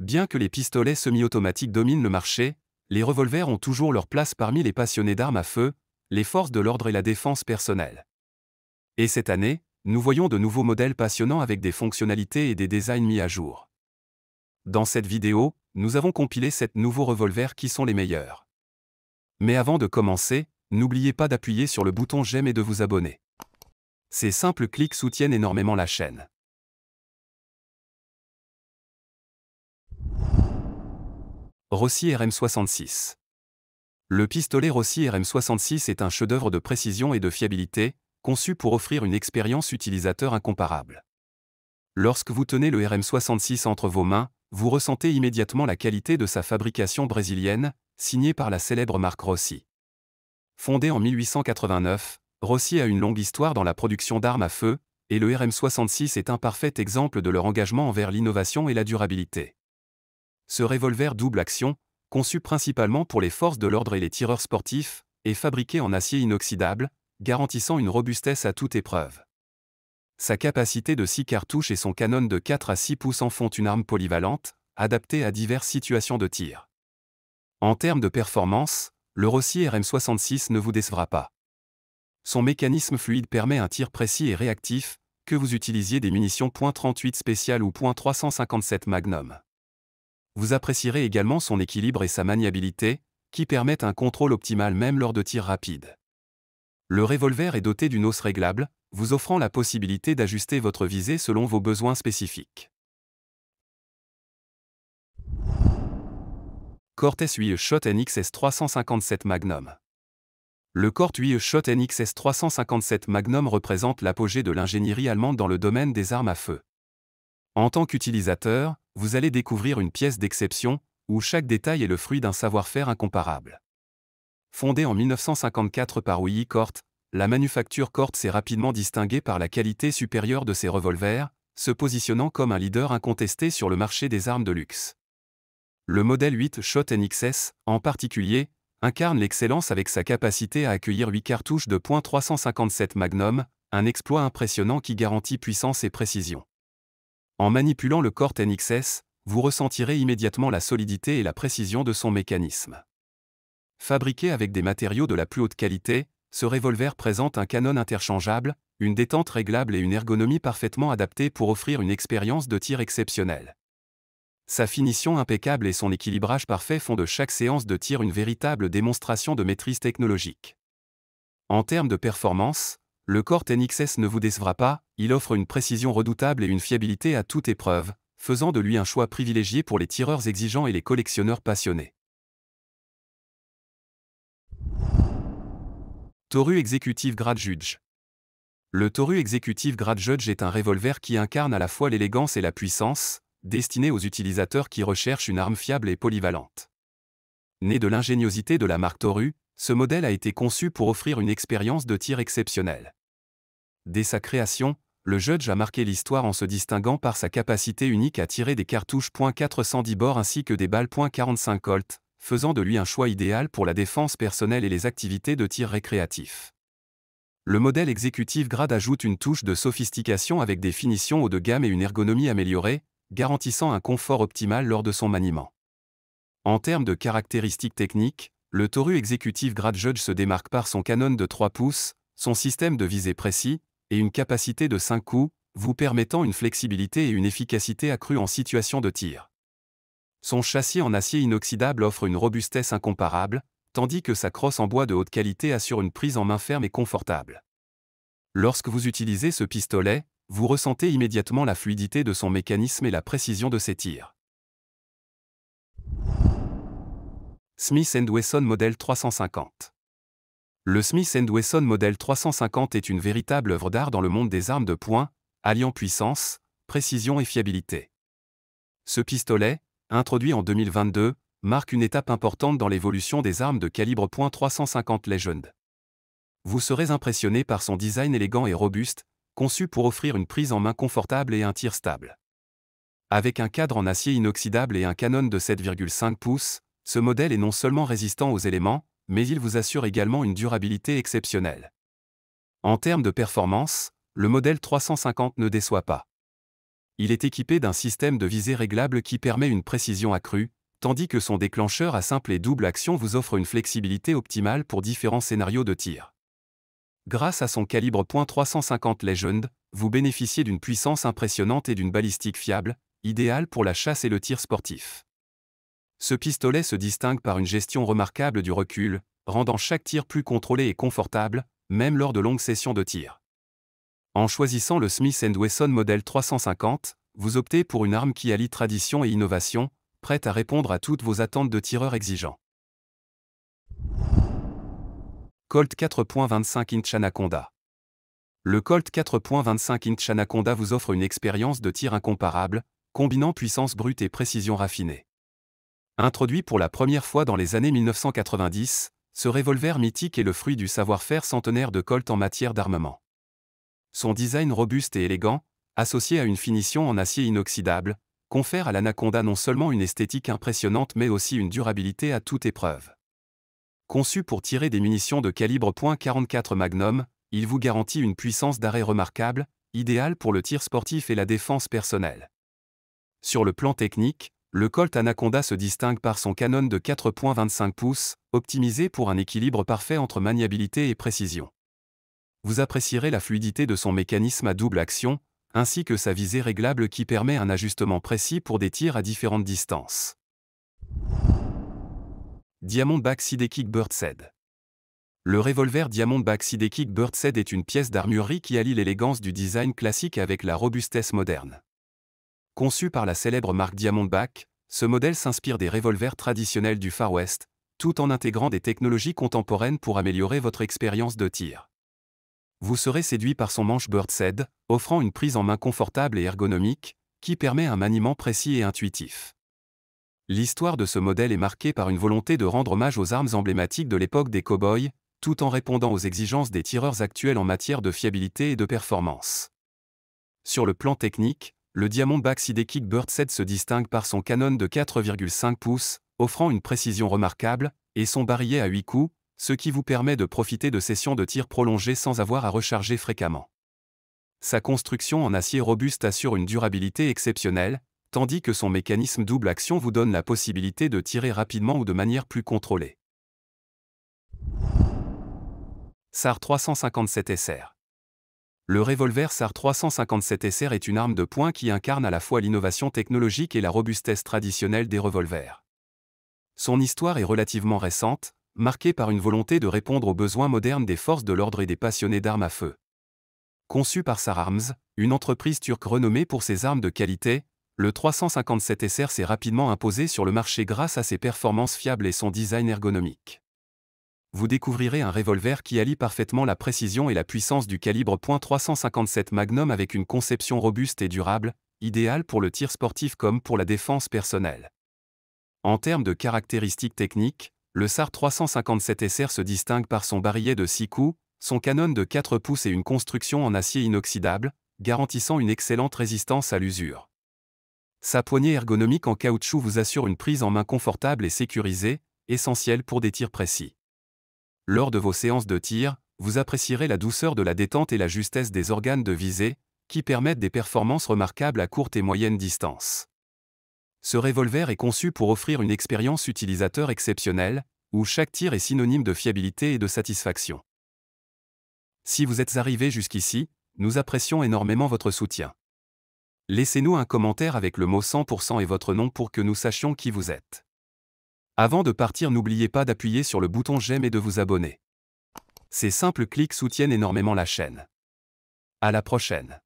Bien que les pistolets semi-automatiques dominent le marché, les revolvers ont toujours leur place parmi les passionnés d'armes à feu, les forces de l'ordre et la défense personnelle. Et cette année, nous voyons de nouveaux modèles passionnants avec des fonctionnalités et des designs mis à jour. Dans cette vidéo, nous avons compilé 7 nouveaux revolvers qui sont les meilleurs. Mais avant de commencer, n'oubliez pas d'appuyer sur le bouton j'aime et de vous abonner. Ces simples clics soutiennent énormément la chaîne. Rossi RM66. Le pistolet Rossi RM66 est un chef-d'œuvre de précision et de fiabilité, conçu pour offrir une expérience utilisateur incomparable. Lorsque vous tenez le RM66 entre vos mains, vous ressentez immédiatement la qualité de sa fabrication brésilienne, signée par la célèbre marque Rossi. Fondée en 1889, Rossi a une longue histoire dans la production d'armes à feu, et le RM66 est un parfait exemple de leur engagement envers l'innovation et la durabilité. Ce revolver double action, conçu principalement pour les forces de l'ordre et les tireurs sportifs, est fabriqué en acier inoxydable, garantissant une robustesse à toute épreuve. Sa capacité de 6 cartouches et son canon de 4 à 6 pouces en font une arme polyvalente, adaptée à diverses situations de tir. En termes de performance, le Rossi RM66 ne vous décevra pas. Son mécanisme fluide permet un tir précis et réactif, que vous utilisiez des munitions .38 spéciales ou .357 Magnum. Vous apprécierez également son équilibre et sa maniabilité, qui permettent un contrôle optimal même lors de tirs rapides. Le revolver est doté d'une hausse réglable, vous offrant la possibilité d'ajuster votre visée selon vos besoins spécifiques. Cortez Shot NXS 357 Magnum Le Cort UE Shot NXS 357 Magnum représente l'apogée de l'ingénierie allemande dans le domaine des armes à feu. En tant qu'utilisateur, vous allez découvrir une pièce d'exception, où chaque détail est le fruit d'un savoir-faire incomparable. Fondée en 1954 par Willy Cort, la manufacture Cort s'est rapidement distinguée par la qualité supérieure de ses revolvers, se positionnant comme un leader incontesté sur le marché des armes de luxe. Le modèle 8 Shot NXS, en particulier, incarne l'excellence avec sa capacité à accueillir 8 cartouches de .357 Magnum, un exploit impressionnant qui garantit puissance et précision. En manipulant le corps NXS, vous ressentirez immédiatement la solidité et la précision de son mécanisme. Fabriqué avec des matériaux de la plus haute qualité, ce revolver présente un canon interchangeable, une détente réglable et une ergonomie parfaitement adaptée pour offrir une expérience de tir exceptionnelle. Sa finition impeccable et son équilibrage parfait font de chaque séance de tir une véritable démonstration de maîtrise technologique. En termes de performance, le KORT NXS ne vous décevra pas, il offre une précision redoutable et une fiabilité à toute épreuve, faisant de lui un choix privilégié pour les tireurs exigeants et les collectionneurs passionnés. Toru Executive Grade Judge Le Toru Executive Grade Judge est un revolver qui incarne à la fois l'élégance et la puissance, destiné aux utilisateurs qui recherchent une arme fiable et polyvalente. Né de l'ingéniosité de la marque Toru, ce modèle a été conçu pour offrir une expérience de tir exceptionnelle. Dès sa création, le judge a marqué l'histoire en se distinguant par sa capacité unique à tirer des cartouches .410 bore ainsi que des balles .45 Colt, faisant de lui un choix idéal pour la défense personnelle et les activités de tir récréatif. Le modèle exécutif grade ajoute une touche de sophistication avec des finitions haut de gamme et une ergonomie améliorée, garantissant un confort optimal lors de son maniement. En termes de caractéristiques techniques, le Toru exécutif Grade Judge se démarque par son canon de 3 pouces, son système de visée précis, et une capacité de 5 coups, vous permettant une flexibilité et une efficacité accrue en situation de tir. Son châssis en acier inoxydable offre une robustesse incomparable, tandis que sa crosse en bois de haute qualité assure une prise en main ferme et confortable. Lorsque vous utilisez ce pistolet, vous ressentez immédiatement la fluidité de son mécanisme et la précision de ses tirs. Smith Wesson Model 350. Le Smith Wesson Model 350 est une véritable œuvre d'art dans le monde des armes de poing, alliant puissance, précision et fiabilité. Ce pistolet, introduit en 2022, marque une étape importante dans l'évolution des armes de calibre .350 Legend. Vous serez impressionné par son design élégant et robuste, conçu pour offrir une prise en main confortable et un tir stable. Avec un cadre en acier inoxydable et un canon de 7,5 pouces, ce modèle est non seulement résistant aux éléments, mais il vous assure également une durabilité exceptionnelle. En termes de performance, le modèle 350 ne déçoit pas. Il est équipé d'un système de visée réglable qui permet une précision accrue, tandis que son déclencheur à simple et double action vous offre une flexibilité optimale pour différents scénarios de tir. Grâce à son calibre .350 Legend, vous bénéficiez d'une puissance impressionnante et d'une balistique fiable, idéale pour la chasse et le tir sportif. Ce pistolet se distingue par une gestion remarquable du recul, rendant chaque tir plus contrôlé et confortable, même lors de longues sessions de tir. En choisissant le Smith Wesson modèle 350, vous optez pour une arme qui allie tradition et innovation, prête à répondre à toutes vos attentes de tireurs exigeants. Colt 4.25 inch Anaconda. Le Colt 4.25 inch Anaconda vous offre une expérience de tir incomparable, combinant puissance brute et précision raffinée. Introduit pour la première fois dans les années 1990, ce revolver mythique est le fruit du savoir-faire centenaire de Colt en matière d'armement. Son design robuste et élégant, associé à une finition en acier inoxydable, confère à l'Anaconda non seulement une esthétique impressionnante mais aussi une durabilité à toute épreuve. Conçu pour tirer des munitions de calibre .44 Magnum, il vous garantit une puissance d'arrêt remarquable, idéale pour le tir sportif et la défense personnelle. Sur le plan technique, le Colt Anaconda se distingue par son canon de 4.25 pouces, optimisé pour un équilibre parfait entre maniabilité et précision. Vous apprécierez la fluidité de son mécanisme à double action, ainsi que sa visée réglable qui permet un ajustement précis pour des tirs à différentes distances. Diamondback Sidekick Birdshead Le revolver Diamondback Sidekick Birdseed est une pièce d'armurerie qui allie l'élégance du design classique avec la robustesse moderne. Conçu par la célèbre marque Diamondback, ce modèle s'inspire des revolvers traditionnels du Far West, tout en intégrant des technologies contemporaines pour améliorer votre expérience de tir. Vous serez séduit par son manche Birdshead, offrant une prise en main confortable et ergonomique, qui permet un maniement précis et intuitif. L'histoire de ce modèle est marquée par une volonté de rendre hommage aux armes emblématiques de l'époque des cow-boys, tout en répondant aux exigences des tireurs actuels en matière de fiabilité et de performance. Sur le plan technique, le Diamondback Sidekick Bird 7 se distingue par son canon de 4,5 pouces, offrant une précision remarquable, et son barillet à 8 coups, ce qui vous permet de profiter de sessions de tir prolongées sans avoir à recharger fréquemment. Sa construction en acier robuste assure une durabilité exceptionnelle, tandis que son mécanisme double action vous donne la possibilité de tirer rapidement ou de manière plus contrôlée. SAR 357 SR le revolver SAR 357 SR est une arme de poing qui incarne à la fois l'innovation technologique et la robustesse traditionnelle des revolvers. Son histoire est relativement récente, marquée par une volonté de répondre aux besoins modernes des forces de l'ordre et des passionnés d'armes à feu. Conçu par SAR Arms, une entreprise turque renommée pour ses armes de qualité, le 357 SR s'est rapidement imposé sur le marché grâce à ses performances fiables et son design ergonomique vous découvrirez un revolver qui allie parfaitement la précision et la puissance du calibre .357 Magnum avec une conception robuste et durable, idéale pour le tir sportif comme pour la défense personnelle. En termes de caractéristiques techniques, le SAR 357 SR se distingue par son barillet de 6 coups, son canon de 4 pouces et une construction en acier inoxydable, garantissant une excellente résistance à l'usure. Sa poignée ergonomique en caoutchouc vous assure une prise en main confortable et sécurisée, essentielle pour des tirs précis. Lors de vos séances de tir, vous apprécierez la douceur de la détente et la justesse des organes de visée, qui permettent des performances remarquables à courte et moyenne distance. Ce revolver est conçu pour offrir une expérience utilisateur exceptionnelle, où chaque tir est synonyme de fiabilité et de satisfaction. Si vous êtes arrivé jusqu'ici, nous apprécions énormément votre soutien. Laissez-nous un commentaire avec le mot 100% et votre nom pour que nous sachions qui vous êtes. Avant de partir, n'oubliez pas d'appuyer sur le bouton j'aime et de vous abonner. Ces simples clics soutiennent énormément la chaîne. À la prochaine.